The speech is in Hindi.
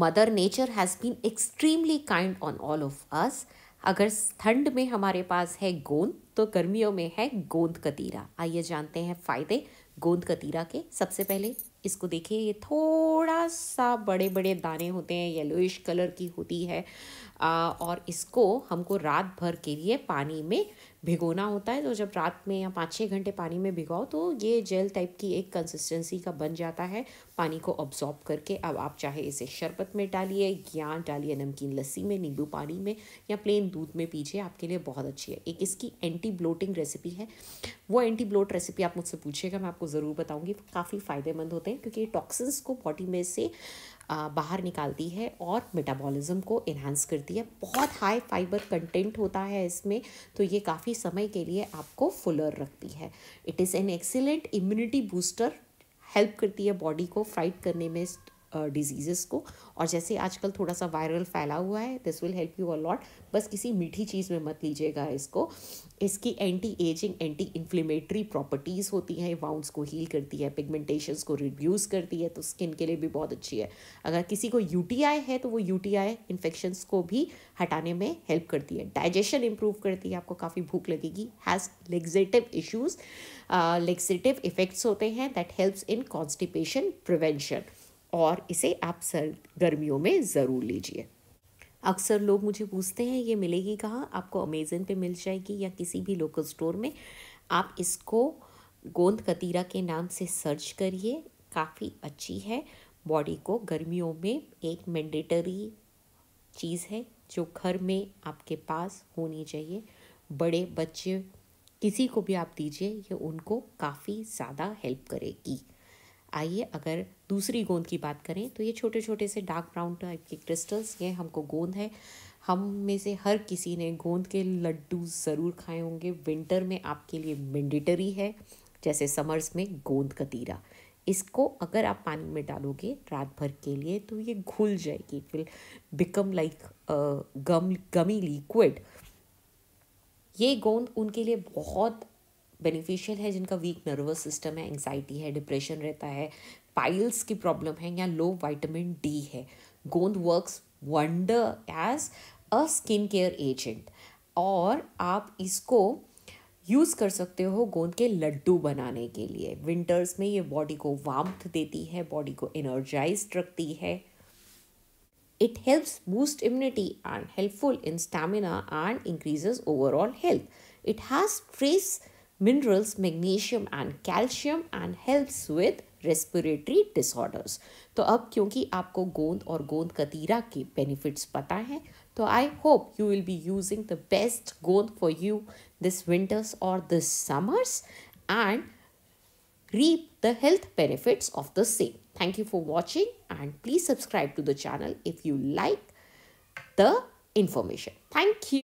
mother nature has been extremely kind on all of us अगर ठंड में हमारे पास है गोंद तो गर्मियों में है गोंद कतीरा आइए जानते हैं फ़ायदे गोंद कतीरा के सबसे पहले इसको देखिए ये थोड़ा सा बड़े बड़े दाने होते हैं येलोइश कलर की होती है आ, और इसको हमको रात भर के लिए पानी में भिगोना होता है तो जब रात में या पाँच छः घंटे पानी में भिगाओ तो ये जेल टाइप की एक कंसिस्टेंसी का बन जाता है पानी को ऑब्जॉर्ब करके अब आप चाहे इसे शरबत में डालिए या डालिए नमकीन लस्सी में नींबू पानी में या प्लेन दूध में पीजिए आपके लिए बहुत अच्छी है एक इसकी एंटी ब्लोटिंग रेसिपी है वो एंटी ब्लोट रेसिपी आप मुझसे पूछिएगा मैं आपको ज़रूर बताऊँगी काफ़ी फ़ायदेमंद होते हैं क्योंकि टॉक्सिन्स को बॉडी में से बाहर निकालती है और मेटाबॉलिज्म को इन्हांस करती है बहुत हाई फाइबर कंटेंट होता है इसमें तो ये काफ़ी समय के लिए आपको फुलर रखती है it is an excellent immunity booster help करती है बॉडी को फाइट करने में डिजीज़ेस को और जैसे आजकल थोड़ा सा वायरल फैला हुआ है this will help you a lot बस किसी मीठी चीज़ में मत लीजिएगा इसको इसकी anti aging anti inflammatory properties होती हैं वाउंड्स को हील करती है पिगमेंटेशंस को रिड्यूस करती है तो स्किन के लिए भी बहुत अच्छी है अगर किसी को यू है तो वो यू टी इन्फेक्शंस को भी हटाने में हेल्प करती है डाइजेशन इम्प्रूव करती है आपको काफ़ी भूख लगेगी has laxative issues laxative effects होते हैं that helps in constipation prevention और इसे आप सर गर्मियों में ज़रूर लीजिए अक्सर लोग मुझे पूछते हैं ये मिलेगी कहाँ आपको अमेज़न पे मिल जाएगी या किसी भी लोकल स्टोर में आप इसको गोंद कतीरा के नाम से सर्च करिए काफ़ी अच्छी है बॉडी को गर्मियों में एक मैंडेटरी चीज़ है जो घर में आपके पास होनी चाहिए बड़े बच्चे किसी को भी आप दीजिए ये उनको काफ़ी ज़्यादा हेल्प करेगी आइए अगर दूसरी गोंद की बात करें तो ये छोटे छोटे से डार्क ब्राउन टाइप के क्रिस्टल्स ये हमको गोंद है हम में से हर किसी ने गोंद के लड्डू ज़रूर खाए होंगे विंटर में आपके लिए मैंडेटरी है जैसे समर्स में गोंद कतीरा इसको अगर आप पानी में डालोगे रात भर के लिए तो ये घुल जाएगी it will become like gum gummy liquid ये गोंद उनके लिए बहुत बेनिफिशियल है जिनका वीक नर्वस सिस्टम है एंगजाइटी है डिप्रेशन रहता है पाइल्स की प्रॉब्लम है या लो वाइटामिन डी है गोंद works wonder as a skin care agent और आप इसको यूज़ कर सकते हो गोंद के लड्डू बनाने के लिए विंटर्स में ये बॉडी को वार्म्थ देती है बॉडी को एनर्जाइज रखती है it helps boost immunity and helpful in stamina and increases overall health it has fresh minerals, magnesium and calcium and helps with respiratory disorders तो अब क्योंकि आपको गोंद और गोंद कतीरा के बेनिफिट्स पता हैं तो I hope you will be using the best gond for you this winters और this summers and reap the health benefits of the same thank you for watching and please subscribe to the channel if you like the information thank you